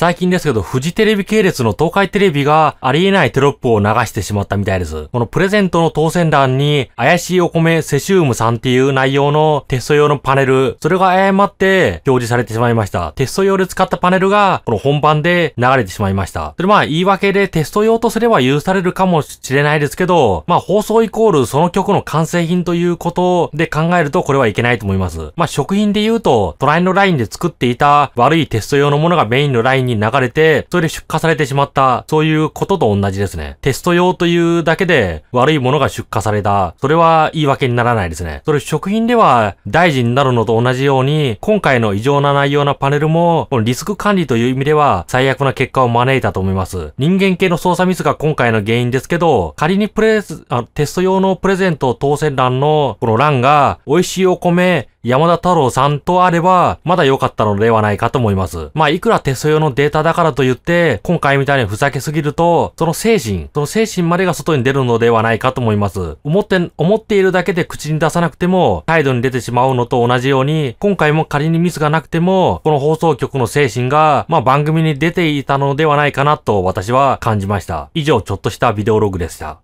最近ですけど、フジテレビ系列の東海テレビがありえないテロップを流してしまったみたいです。このプレゼントの当選欄に、怪しいお米セシウムさんっていう内容のテスト用のパネル、それが誤って表示されてしまいました。テスト用で使ったパネルが、この本番で流れてしまいました。それまあ言い訳でテスト用とすれば許されるかもしれないですけど、まあ放送イコールその曲の完成品ということで考えるとこれはいけないと思います。まあ食品で言うと、トライのラインで作っていた悪いテスト用のものがメインのラインにに流れて、それで出荷されてしまった、そういうことと同じですね。テスト用というだけで悪いものが出荷された。それは言い訳にならないですね。それ食品では大臣になるのと同じように、今回の異常な内容なパネルも、このリスク管理という意味では最悪な結果を招いたと思います。人間系の操作ミスが今回の原因ですけど、仮にプレス、あテスト用のプレゼント当選欄のこの欄が美味しいお米、山田太郎さんとあれば、まだ良かったのではないかと思います。まあ、いくらテスト用のデータだからと言って、今回みたいにふざけすぎると、その精神、その精神までが外に出るのではないかと思います。思って、思っているだけで口に出さなくても、態度に出てしまうのと同じように、今回も仮にミスがなくても、この放送局の精神が、まあ、番組に出ていたのではないかなと私は感じました。以上、ちょっとしたビデオログでした。